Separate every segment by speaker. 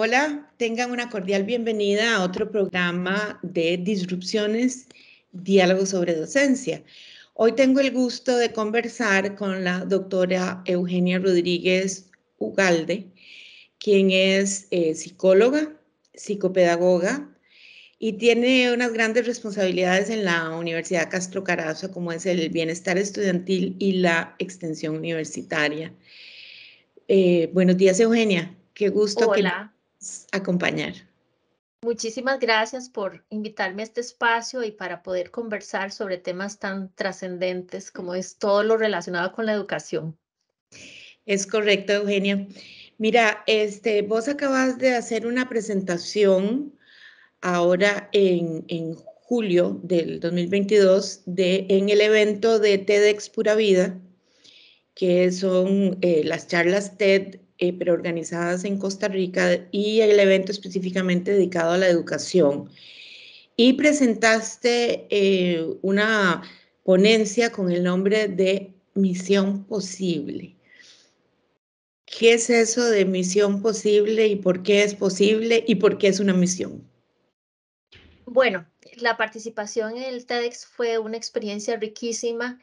Speaker 1: Hola, tengan una cordial bienvenida a otro programa de Disrupciones, Diálogo sobre Docencia. Hoy tengo el gusto de conversar con la doctora Eugenia Rodríguez Ugalde, quien es eh, psicóloga, psicopedagoga y tiene unas grandes responsabilidades en la Universidad Castro Carazo, como es el bienestar estudiantil y la extensión universitaria. Eh, buenos días, Eugenia. Qué gusto Hola acompañar. Muchísimas gracias
Speaker 2: por invitarme a este espacio y para poder conversar sobre temas tan trascendentes
Speaker 1: como es todo lo relacionado con la educación. Es correcto, Eugenia. Mira, este, vos acabas de hacer una presentación ahora en, julio del 2022 de, en el evento de TEDx Pura Vida, que son eh, las charlas TED eh, pero organizadas en Costa Rica y el evento específicamente dedicado a la educación. Y presentaste eh, una ponencia con el nombre de Misión Posible. ¿Qué es eso de misión posible y por qué es posible y por qué es una misión?
Speaker 2: Bueno, la participación en el TEDx fue una experiencia riquísima.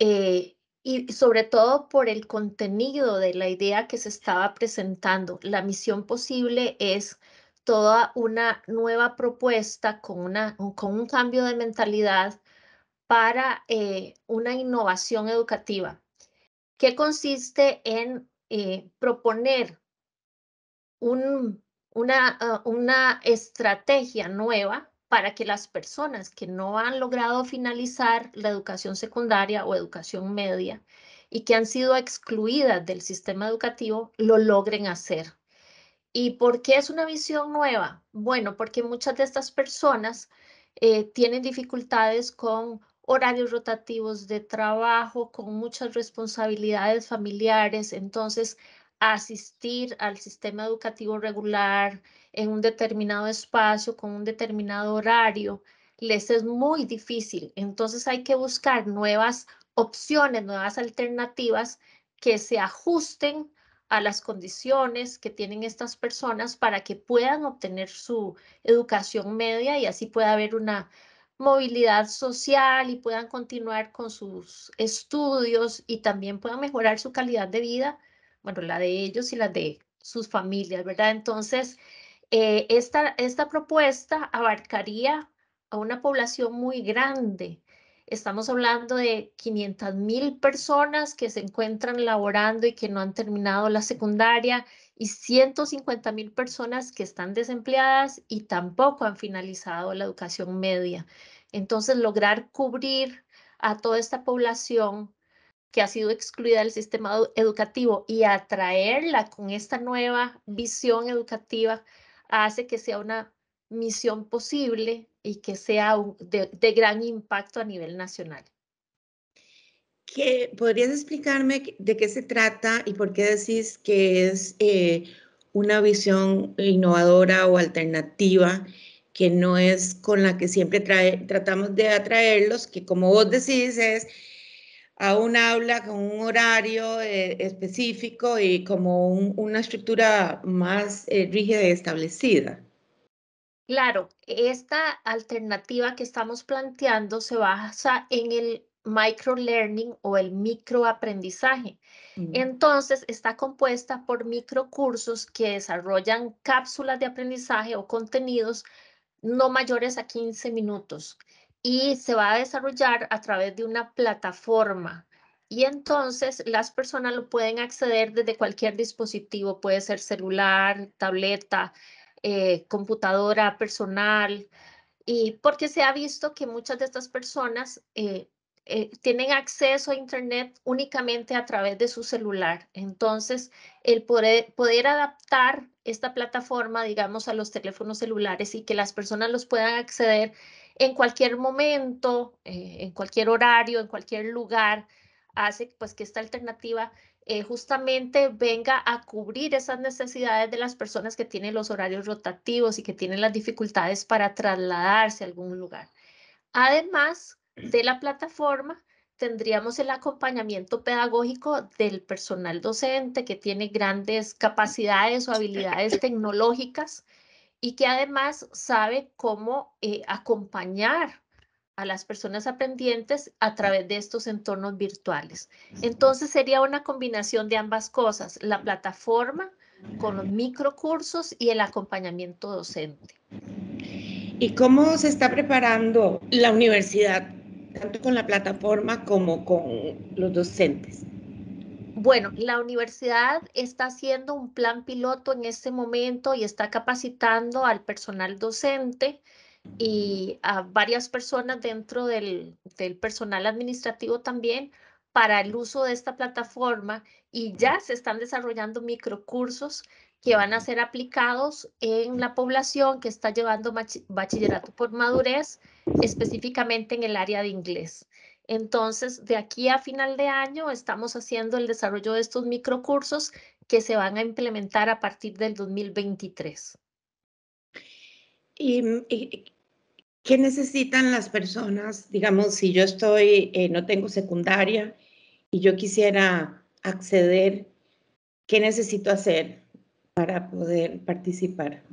Speaker 2: Eh, y sobre todo por el contenido de la idea que se estaba presentando. La misión posible es toda una nueva propuesta con, una, con un cambio de mentalidad para eh, una innovación educativa que consiste en eh, proponer una, ah, una estrategia nueva para que las personas que no han logrado finalizar la educación secundaria o educación media y que han sido excluidas del sistema educativo lo logren hacer. ¿Y por qué es una visión nueva? Bueno, porque muchas de estas personas eh, tienen dificultades con horarios rotativos de trabajo, con muchas responsabilidades familiares. Entonces, asistir al sistema educativo regular en un determinado espacio, con un determinado horario, les es muy difícil. Entonces hay que buscar nuevas opciones, nuevas alternativas que se ajusten a las condiciones que tienen estas personas para que puedan obtener su educación media y así pueda haber una movilidad social y puedan continuar con sus estudios y también puedan mejorar su calidad de vida bueno, la de ellos y la de sus familias, ¿verdad? Entonces, eh, esta, esta propuesta abarcaría a una población muy grande. Estamos hablando de 500 mil personas que se encuentran laborando y que no han terminado la secundaria y 150 mil personas que están desempleadas y tampoco han finalizado la educación media. Entonces, lograr cubrir a toda esta población que ha sido excluida del sistema educativo y atraerla con esta nueva visión educativa hace que sea una misión posible y que sea de, gran impacto a nivel nacional.
Speaker 1: ¿Qué, ¿Podrías explicarme de qué se trata y por qué decís que es eh, una visión innovadora o alternativa que no es con la que siempre tratamos de atraerlos, que como vos decís es a un aula con un horario eh, específico y como una estructura más eh, rígida y establecida.
Speaker 2: Claro, esta alternativa que estamos planteando se basa en el microlearning o el microaprendizaje. Mm. Entonces, está compuesta por microcursos que desarrollan cápsulas de aprendizaje o contenidos no mayores a 15 minutos y se va a desarrollar a través de una plataforma. Y entonces las personas lo pueden acceder desde cualquier dispositivo, puede ser celular, tableta, eh, computadora personal, y porque se ha visto que muchas de estas personas eh, eh, tienen acceso a Internet únicamente a través de su celular. Entonces, el poder, adaptar esta plataforma, digamos, a los teléfonos celulares y que las personas los puedan acceder en cualquier momento, eh, en cualquier horario, en cualquier lugar, hace pues que esta alternativa eh, justamente venga a cubrir esas necesidades de las personas que tienen los horarios rotativos y que tienen las dificultades para trasladarse a algún lugar. Además de la plataforma, tendríamos el acompañamiento pedagógico del personal docente que tiene grandes capacidades o habilidades tecnológicas y que además sabe cómo eh, acompañar a las personas aprendientes a través de estos entornos virtuales. Entonces sería una combinación de ambas cosas, la plataforma con los microcursos y el acompañamiento docente.
Speaker 1: ¿Y cómo se está preparando la universidad, tanto con la plataforma como con los docentes?
Speaker 2: Bueno, la universidad está haciendo un plan piloto en este momento y está capacitando al personal docente y a varias personas dentro del, personal administrativo también para el uso de esta plataforma y ya se están desarrollando microcursos que van a ser aplicados en la población que está llevando bachillerato por madurez, específicamente en el área de inglés. Entonces, de aquí a final de año estamos haciendo el desarrollo de estos microcursos que se van a implementar a partir del 2023.
Speaker 1: Y, ¿Qué necesitan las personas? Digamos, si yo estoy, eh, no tengo secundaria y yo quisiera acceder, ¿qué necesito hacer para poder participar?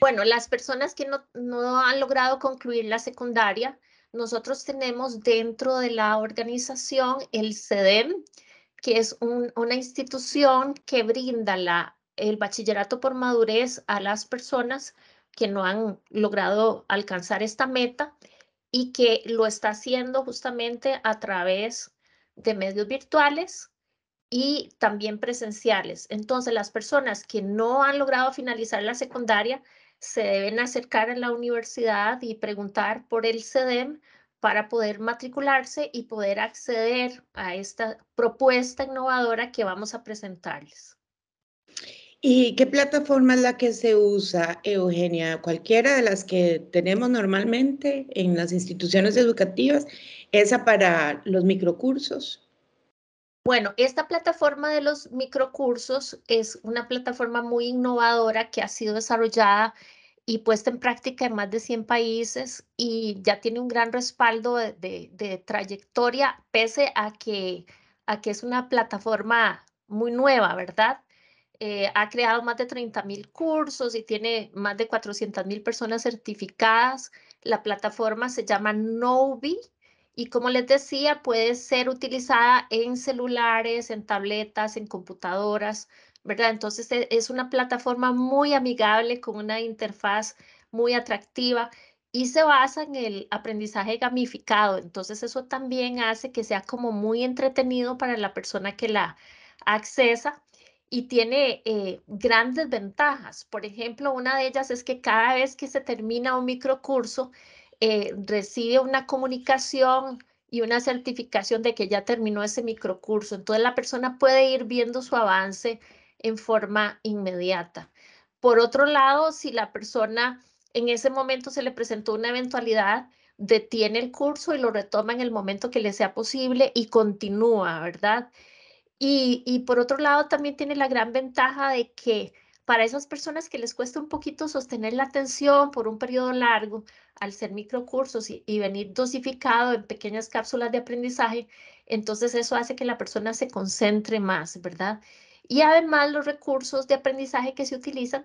Speaker 2: Bueno, las personas que no han logrado concluir la secundaria nosotros tenemos dentro de la organización el CEDEM, que es una institución que brinda la, el bachillerato por madurez a las personas que no han logrado alcanzar esta meta y que lo está haciendo justamente a través de medios virtuales y también presenciales. Entonces, las personas que no han logrado finalizar la secundaria se deben acercar a la universidad y preguntar por el CEDEM para poder matricularse y poder acceder a esta propuesta innovadora que vamos a presentarles.
Speaker 1: ¿Y qué plataforma es la que se usa, Eugenia? ¿Cualquiera de las que tenemos normalmente en las instituciones educativas? ¿Esa para los microcursos?
Speaker 2: Bueno, esta plataforma de los microcursos es una plataforma muy innovadora que ha sido desarrollada y puesta en práctica en más de 100 países y ya tiene un gran respaldo de, trayectoria, pese a que, a que es una plataforma muy nueva, ¿verdad? Eh, ha creado más de 30 mil cursos y tiene más de 400 mil personas certificadas. La plataforma se llama Novi y como les decía, puede ser utilizada en celulares, en tabletas, en computadoras, ¿verdad? Entonces e, es una plataforma muy amigable con una interfaz muy atractiva y se basa en el aprendizaje gamificado. Entonces eso también hace que sea como muy entretenido para la persona que la accesa y tiene eh, grandes ventajas. Por ejemplo, una de ellas es que cada vez que se termina un microcurso, eh, recibe una comunicación y una certificación de que ya terminó ese microcurso. Entonces la persona puede ir viendo su avance en forma inmediata. Por otro lado, si la persona en ese momento se le presentó una eventualidad, detiene el curso y lo retoma en el momento que le sea posible y continúa, ¿verdad? y por otro lado, también tiene la gran ventaja de que para esas personas que les cuesta un poquito sostener la atención por un periodo largo, al ser microcursos y, venir dosificado en pequeñas cápsulas de aprendizaje, entonces eso hace que la persona se concentre más, ¿verdad? Y además los recursos de aprendizaje que se utilizan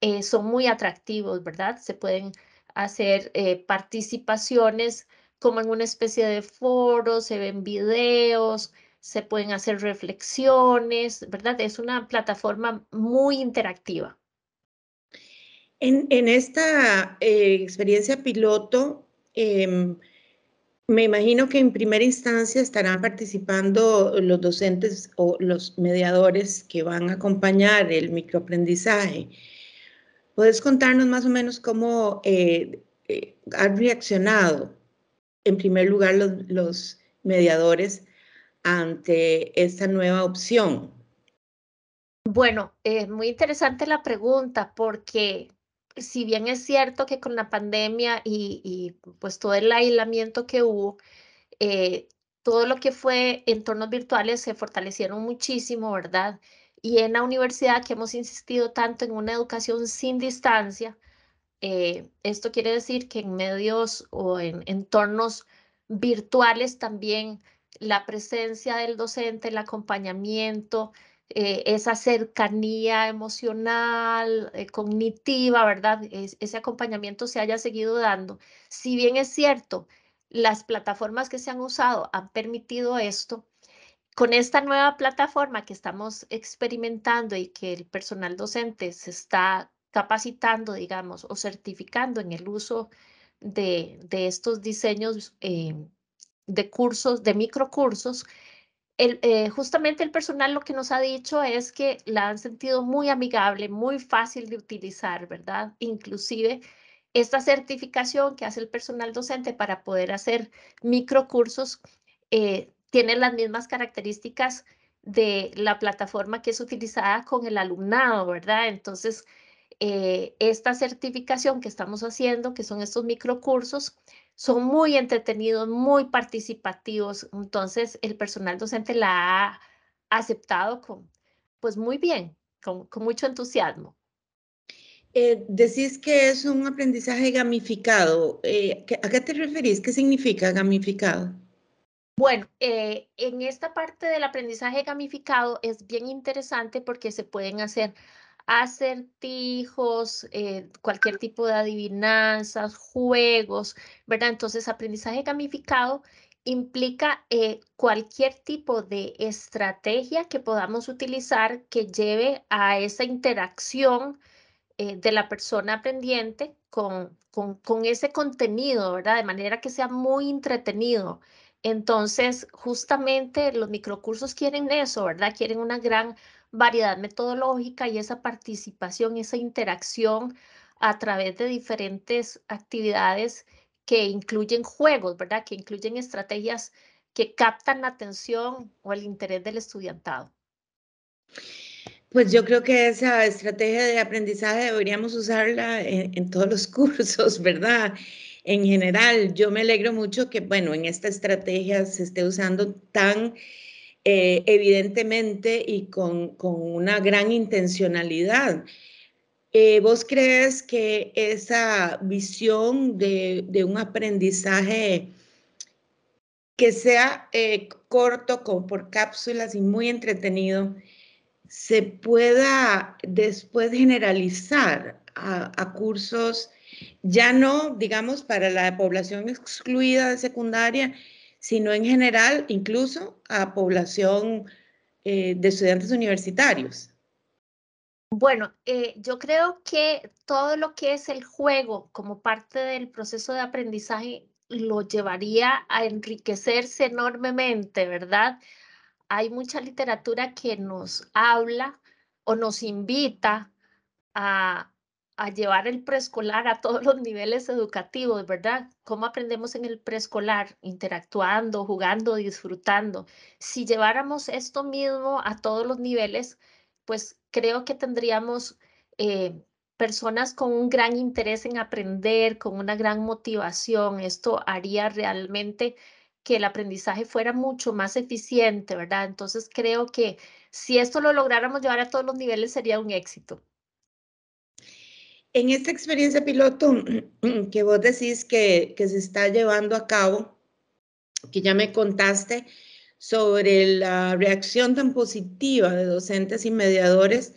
Speaker 2: eh, son muy atractivos, ¿verdad? Se pueden hacer eh, participaciones como en una especie de foro, se ven videos, se pueden hacer reflexiones, ¿verdad? Es una plataforma
Speaker 1: muy interactiva. En, esta eh, experiencia piloto, em, me imagino que en primera instancia estarán participando los docentes o los mediadores que van a acompañar el microaprendizaje. ¿Puedes contarnos más o menos cómo eh, eh, han reaccionado en primer lugar los, los mediadores ante esta nueva opción? Bueno,
Speaker 2: es muy interesante la pregunta porque si bien es cierto que con la pandemia y, pues todo el aislamiento que hubo, eh, todo lo que fue entornos virtuales se fortalecieron muchísimo, ¿verdad? Y en la universidad que hemos insistido tanto en una educación sin distancia, eh, esto quiere decir que en medios o en entornos virtuales también la presencia del docente, el acompañamiento, eh, esa cercanía emocional, eh, cognitiva, ¿verdad? ese acompañamiento se haya seguido dando. Si bien es cierto, las plataformas que se han usado han permitido esto, con esta nueva plataforma que estamos experimentando y que el personal docente se está capacitando, digamos, o certificando en el uso de, estos diseños eh, de cursos, de microcursos, el, eh, justamente el personal lo que nos ha dicho es que la han sentido muy amigable, muy fácil de utilizar, ¿verdad? Inclusive esta certificación que hace el personal docente para poder hacer microcursos eh, tiene las mismas características de la plataforma que es utilizada con el alumnado, ¿verdad? Entonces, eh, esta certificación que estamos haciendo, que son estos microcursos, son muy entretenidos, muy participativos. Entonces, el personal docente la ha aceptado con, pues muy bien, con,
Speaker 1: mucho entusiasmo. Eh, decís que es un aprendizaje gamificado. Eh, ¿A qué te referís? ¿Qué significa gamificado? Bueno, eh,
Speaker 2: en esta parte del aprendizaje gamificado es bien interesante porque se pueden hacer acertijos, eh, cualquier tipo de adivinanzas, juegos, ¿verdad? Entonces, aprendizaje gamificado implica eh, cualquier tipo de estrategia que podamos utilizar que lleve a esa interacción eh, de la persona aprendiente con, con, con ese contenido, ¿verdad? De manera que sea muy entretenido. Entonces, justamente los microcursos quieren eso, ¿verdad? Quieren una gran variedad metodológica y esa participación, esa interacción a través de diferentes
Speaker 1: actividades
Speaker 2: que incluyen juegos, ¿verdad? Que incluyen estrategias que captan la atención o el interés del estudiantado.
Speaker 1: Pues yo creo que esa estrategia de aprendizaje deberíamos usarla en, todos los cursos, ¿verdad? En general, yo me alegro mucho que, bueno, en esta estrategia se esté usando tan eh, evidentemente y con, una gran intencionalidad. Eh, ¿Vos crees que esa visión de, un aprendizaje que sea eh, corto, por cápsulas y muy entretenido, se pueda después generalizar a, a cursos, ya no, digamos, para la población excluida de secundaria, sino en general incluso a población eh, de estudiantes universitarios?
Speaker 2: Bueno, eh, yo creo que todo lo que es el juego como parte del proceso de aprendizaje lo llevaría a enriquecerse enormemente, ¿verdad? Hay mucha literatura que nos habla o nos invita a, a llevar el preescolar a todos los niveles educativos, ¿verdad? ¿Cómo aprendemos en el preescolar? Interactuando, jugando, disfrutando. Si lleváramos esto mismo a todos los niveles, pues creo que tendríamos eh, personas con un gran interés en aprender, con una gran motivación. Esto haría realmente que el aprendizaje fuera mucho más eficiente, ¿verdad? Entonces creo que si esto lo lográramos llevar a todos los niveles sería un
Speaker 1: éxito. En esta experiencia piloto que vos decís que, se está llevando a cabo, que ya me contaste sobre la reacción tan positiva de docentes y mediadores,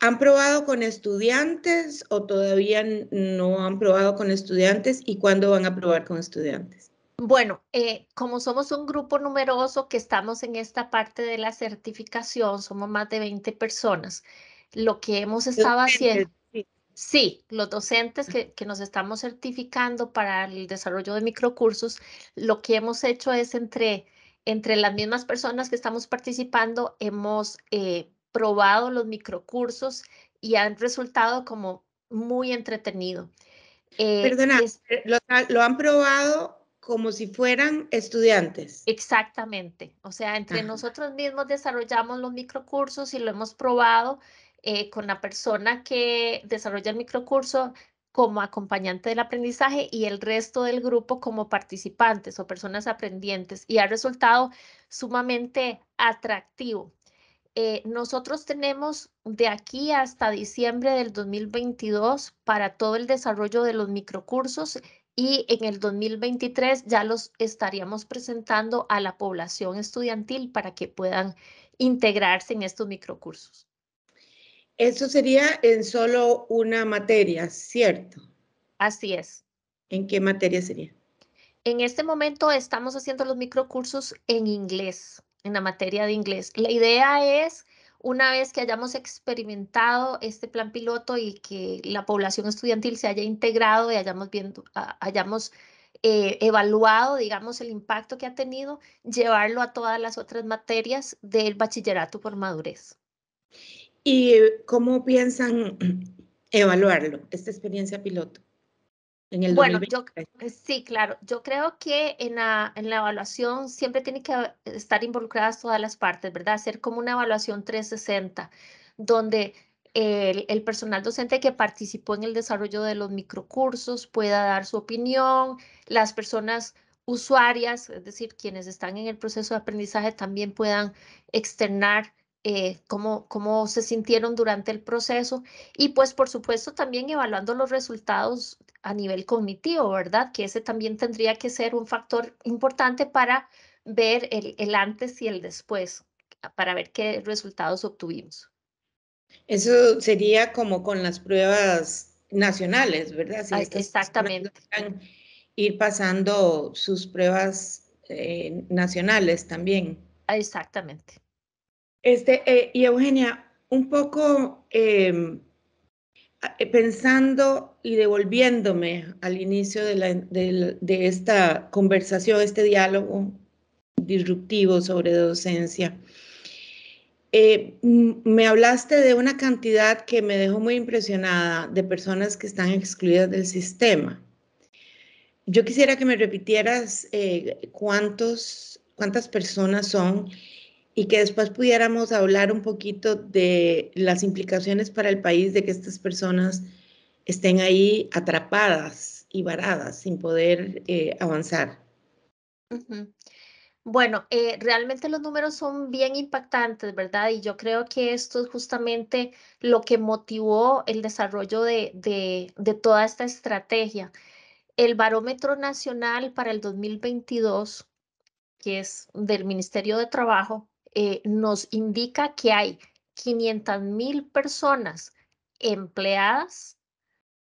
Speaker 1: ¿han probado con estudiantes o todavía no han probado con estudiantes y cuándo van a probar con estudiantes?
Speaker 2: Bueno, eh, como somos un grupo numeroso que estamos en esta parte de la certificación, somos más de 20 personas, lo que hemos estado haciendo... Sí, los docentes que, que, nos estamos certificando para el desarrollo de microcursos, lo que hemos hecho es entre, entre las mismas personas que estamos participando, hemos eh, probado los microcursos y han resultado como muy entretenido. Eh, Perdona,
Speaker 1: eh, lo, han probado como si fueran estudiantes.
Speaker 2: Exactamente, o sea, entre nosotros mismos desarrollamos los microcursos y lo hemos probado eh, con la persona que desarrolla el microcurso como acompañante del aprendizaje y el resto del grupo como participantes o personas aprendientes y ha resultado sumamente atractivo. Eh, nosotros tenemos de aquí hasta diciembre del 2022 para todo el desarrollo de los microcursos y en el 2023 ya los estaríamos presentando a la población estudiantil para que puedan integrarse en estos microcursos.
Speaker 1: Eso sería en solo una materia, ¿cierto? Así es. ¿En qué materia sería?
Speaker 2: En este momento estamos haciendo los microcursos en inglés, en la materia de inglés. La idea es, una vez que hayamos experimentado este plan piloto y que la población estudiantil se haya integrado y hayamos, viendo, hayamos eh, evaluado, digamos, el impacto que ha tenido, llevarlo a todas las otras materias del bachillerato por madurez.
Speaker 1: ¿Y eh, cómo piensan evaluarlo, esta experiencia piloto? En el bueno,
Speaker 2: yo, sí, claro. Yo creo que en la, en la evaluación siempre tiene que estar involucradas todas las partes, ¿verdad? Hacer como una evaluación 360, donde el, el, personal docente que participó en el desarrollo de los microcursos pueda dar su opinión, las personas usuarias, es decir, quienes están en el proceso de aprendizaje también puedan externar eh, cómo, se sintieron durante el proceso y pues por supuesto también evaluando los resultados a nivel cognitivo, ¿verdad? Que ese también tendría que ser un factor importante para ver el, el antes y el después, para ver qué resultados obtuvimos.
Speaker 1: Eso sería como con las pruebas nacionales, ¿verdad? Exactamente. Ir pasando sus pruebas eh, nacionales también. Exactamente. Este, eh, y Eugenia, un poco em, eh, pensando y devolviéndome al inicio de, esta conversación, este diálogo disruptivo sobre docencia, eh, me hablaste de una cantidad que me dejó muy impresionada de personas que están excluidas del sistema. Yo quisiera que me repitieras cuántos, cuántas personas son y que después pudiéramos hablar un poquito de las implicaciones para el país de que estas personas estén ahí atrapadas y varadas sin poder eh, avanzar.
Speaker 2: Bueno, eh, realmente los números son bien impactantes, ¿verdad? Y yo creo que esto es justamente lo que motivó el desarrollo de, de toda esta estrategia. El barómetro nacional para el 2022, que es del Ministerio de Trabajo, eh, nos indica que hay 500 mil personas empleadas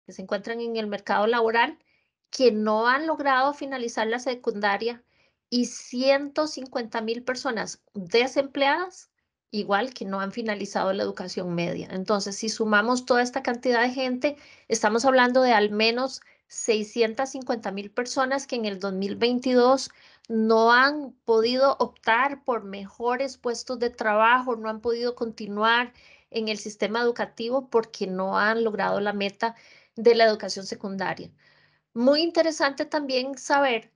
Speaker 2: que se encuentran en el mercado laboral que no han logrado finalizar la secundaria y 150 mil personas desempleadas igual que no han finalizado la educación media. Entonces, si sumamos toda esta cantidad de gente, estamos hablando de al menos 650 mil personas que en el 2022 no han podido optar por mejores puestos de trabajo, no han podido continuar en el sistema educativo porque no han logrado la meta de la educación secundaria. Muy interesante también saber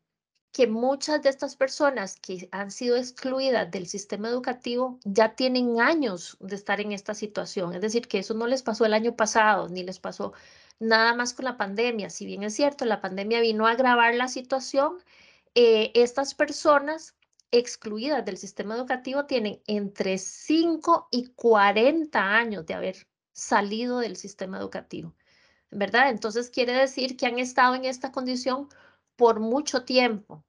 Speaker 2: que muchas de estas personas que han sido excluidas del sistema educativo ya tienen años de estar en esta situación. Es decir, que eso no les pasó el año pasado, ni les pasó nada más con la pandemia. Si bien es cierto, la pandemia vino a agravar la situación, eh, estas personas excluidas del sistema educativo tienen entre 5 y 40 años de haber salido del sistema educativo, ¿verdad? Entonces quiere decir que han estado en esta condición por mucho tiempo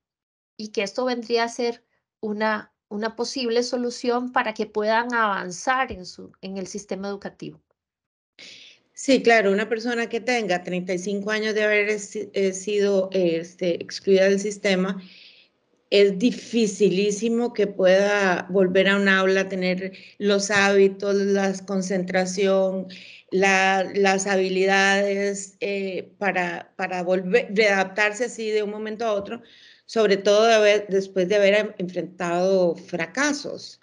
Speaker 2: y que esto vendría a ser una, una posible solución para que puedan avanzar en, su, en el sistema educativo.
Speaker 1: Sí, claro, una persona que tenga 35 años de haber eh, sido este, excluida del sistema, es dificilísimo que pueda volver a un aula, tener los hábitos, la concentración, las habilidades eh, para, para volver, readaptarse así de un momento a otro, sobre todo después de haber enfrentado fracasos.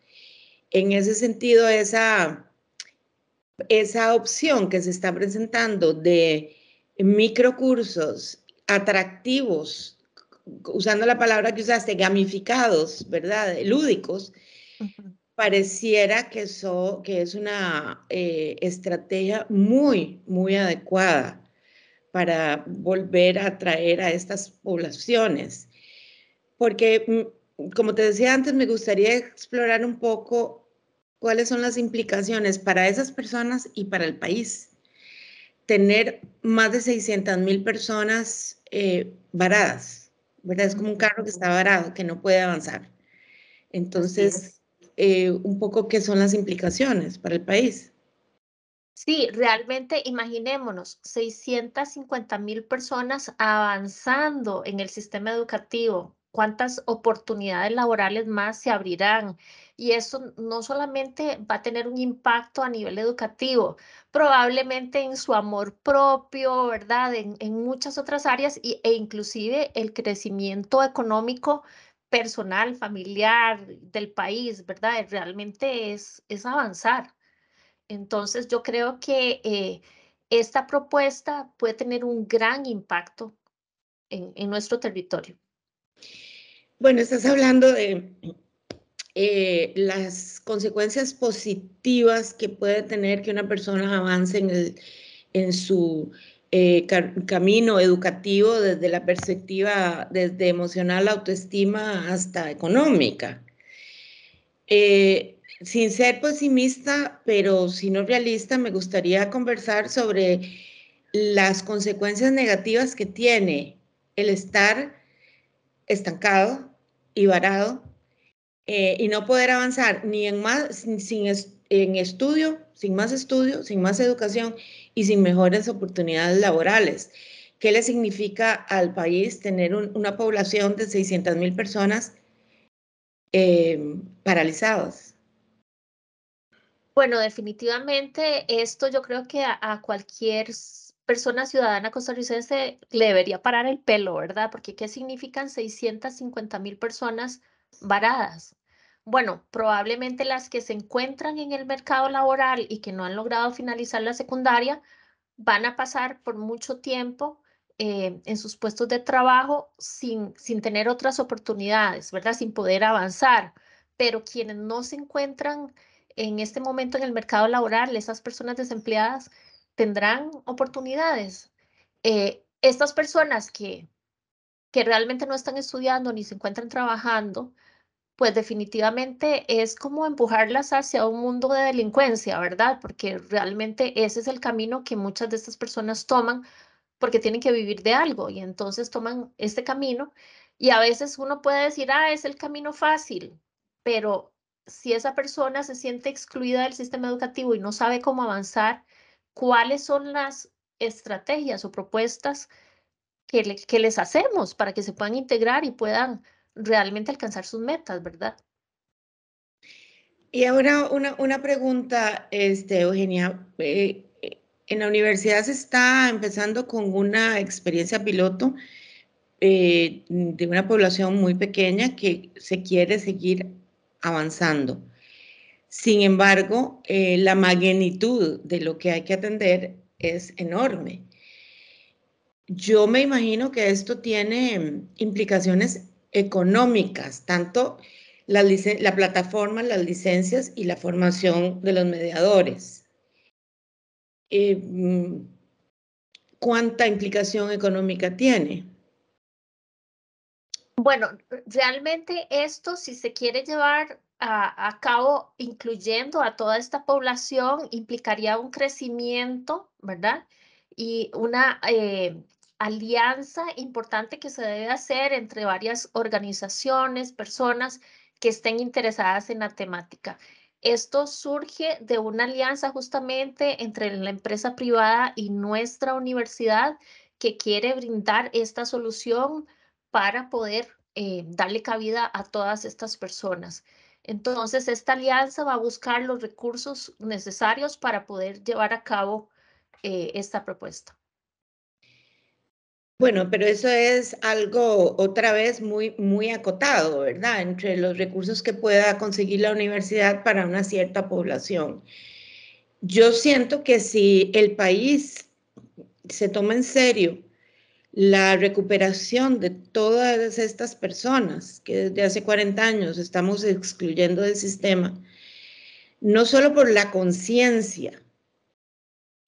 Speaker 1: En ese sentido, esa esa opción que se está presentando de microcursos atractivos, usando la palabra que usaste, gamificados, ¿verdad? Lúdicos, pareciera que, que es una eh, estrategia muy, muy adecuada para volver a atraer a estas poblaciones. Porque, mm, como te decía antes, me gustaría explorar un poco cuáles son las implicaciones para esas personas y para el país. Tener más de 600 mil personas eh, varadas, ¿verdad? Es como un carro que está varado, que no puede avanzar. Entonces, eh, un poco qué son las implicaciones para el país.
Speaker 2: Sí, realmente imaginémonos 650 mil personas avanzando en el sistema educativo, cuántas oportunidades laborales más se abrirán. Y eso no solamente va a tener un impacto a nivel educativo, probablemente en su amor propio, ¿verdad? En, muchas otras áreas e inclusive el crecimiento económico personal, familiar, del país, ¿verdad? Eh, realmente es, es avanzar. Entonces yo creo que eh, esta propuesta puede tener un gran impacto en nuestro territorio.
Speaker 1: Bueno, estás hablando de eh, las consecuencias positivas que puede tener que una persona avance en, su eh, camino educativo desde la perspectiva, desde emocional, autoestima hasta económica. Eh, sin ser pesimista, pero si no realista, me gustaría conversar sobre las consecuencias negativas que tiene el estar estancado, y varado eh, y no poder avanzar ni en más, sin, en estudio, sin más estudio, sin más educación y sin mejores oportunidades laborales. ¿Qué le significa al país tener una población de 600.000 personas em, paralizadas?
Speaker 2: Bueno, definitivamente esto yo creo que a, a cualquier persona ciudadana costarricense le debería parar el pelo, ¿verdad? Porque ¿qué significan 650 mil personas varadas? Bueno, probablemente las que se encuentran en el mercado laboral y que no han logrado finalizar la secundaria van a pasar por mucho tiempo eh, en sus puestos de trabajo sin, sin tener otras oportunidades, ¿verdad? Sin poder avanzar. Pero quienes no se encuentran en este momento en el mercado laboral, esas personas desempleadas, tendrán oportunidades. Eh, estas personas que, que realmente no están estudiando ni se encuentran trabajando, pues definitivamente es como empujarlas hacia un mundo de delincuencia, ¿verdad? Porque realmente ese es el camino que muchas de estas personas toman porque tienen que vivir de algo y entonces toman este camino y a veces uno puede decir, ah, es el camino fácil, pero si esa persona se siente excluida del sistema educativo y no sabe cómo avanzar, cuáles son las estrategias o propuestas que, les hacemos para que se puedan integrar y puedan realmente alcanzar sus metas, ¿verdad?
Speaker 1: Y ahora una, pregunta, este, Eugenia. Eh, en la universidad se está empezando con una experiencia piloto eh, de una población muy pequeña que se quiere seguir avanzando. Sin embargo, eh, la magnitud de lo que hay que atender es enorme. Yo me imagino que esto tiene mm, implicaciones económicas, tanto la, plataforma, las licencias y la formación de los mediadores. Eh, mm, ¿Cuánta implicación económica tiene? Bueno,
Speaker 2: realmente esto, si se quiere llevar a, cabo incluyendo a toda esta población implicaría un crecimiento, ¿verdad? Y una eh, alianza importante que se debe hacer entre varias organizaciones, personas que estén interesadas en la temática. Esto surge de una alianza justamente entre la empresa privada y nuestra universidad que quiere brindar esta solución para poder eh, darle cabida a todas estas personas. Entonces, esta alianza va a buscar los recursos necesarios para poder llevar a cabo eh, esta propuesta.
Speaker 1: Bueno, pero eso es algo otra vez muy, muy acotado, ¿verdad? Entre los recursos que pueda conseguir la universidad para una cierta población. Yo siento que si el país se toma en serio la recuperación de todas estas personas que desde hace 40 años estamos excluyendo del sistema, no solo por la conciencia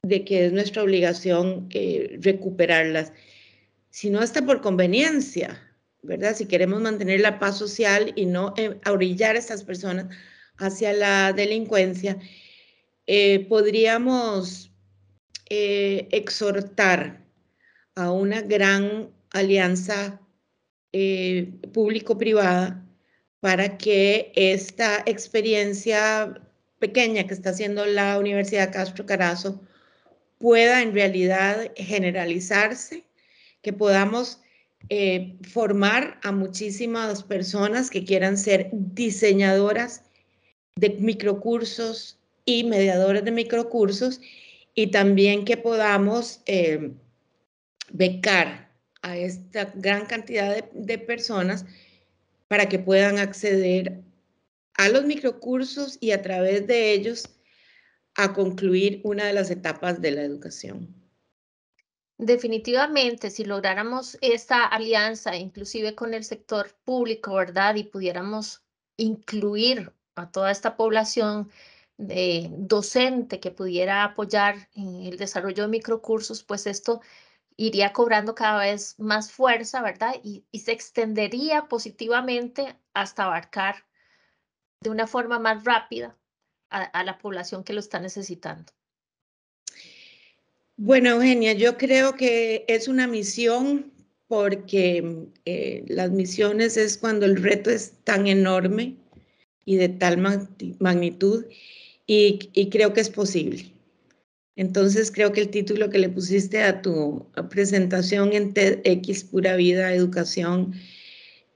Speaker 1: de que es nuestra obligación eh, recuperarlas, sino hasta por conveniencia, ¿verdad? Si queremos mantener la paz social y no eh, orillar a estas personas hacia la delincuencia, eh, podríamos eh, exhortar a una gran alianza eh, público-privada para que esta experiencia pequeña que está haciendo la Universidad Castro Carazo pueda en realidad generalizarse, que podamos eh, formar a muchísimas personas que quieran ser diseñadoras de microcursos y mediadoras de microcursos y también que podamos eh, becar a esta gran cantidad de, personas para que puedan acceder a los microcursos y a través de ellos a concluir una de las etapas de la educación.
Speaker 2: Definitivamente, si lográramos esta alianza, inclusive con el sector público, ¿verdad? Y pudiéramos incluir a toda esta población docente que pudiera apoyar en el desarrollo de microcursos, pues esto iría cobrando cada vez más fuerza, ¿verdad? Y, se extendería positivamente hasta abarcar de una forma más rápida a, la población que lo está necesitando.
Speaker 1: Bueno, Eugenia, yo creo que es una misión porque eh, las misiones es cuando el reto es tan enorme y de tal magnitud y creo que es posible. Entonces creo que el título que le pusiste a tu presentación en TEDx Pura Vida Educación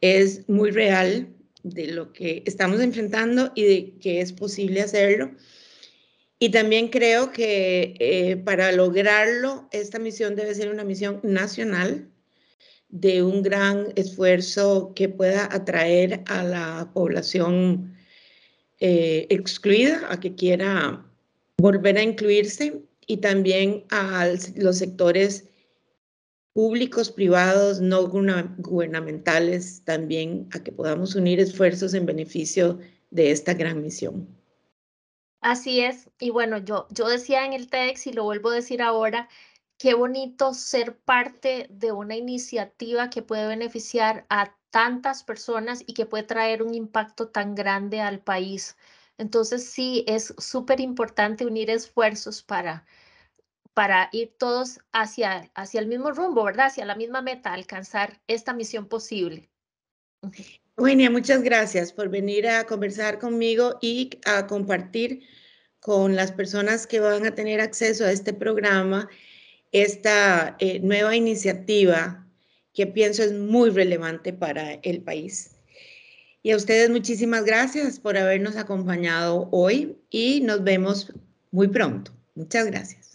Speaker 1: es muy real de lo que estamos enfrentando y de que es posible hacerlo. Y también creo que eh, para lograrlo, esta misión debe ser una misión nacional de un gran esfuerzo que pueda atraer a la población eh, excluida, a que quiera volver a incluirse y también a los sectores públicos, privados, no gubernamentales, también a que podamos unir esfuerzos en beneficio de esta gran misión.
Speaker 2: Así es, y bueno, yo, yo decía en el TEDx y lo vuelvo a decir ahora, qué bonito ser parte de una iniciativa que puede beneficiar a tantas personas y que puede traer un impacto tan grande al país. Entonces sí, es súper importante unir esfuerzos para, ir todos hacia, hacia el mismo rumbo, ¿verdad? Hacia la misma meta, alcanzar
Speaker 1: esta misión posible. Eugenia, muchas gracias por venir a conversar conmigo y a compartir con las personas que van a tener acceso a este programa esta eh, nueva iniciativa que pienso es muy relevante para el país. Y a ustedes muchísimas gracias por habernos acompañado hoy y nos vemos muy pronto. Muchas gracias.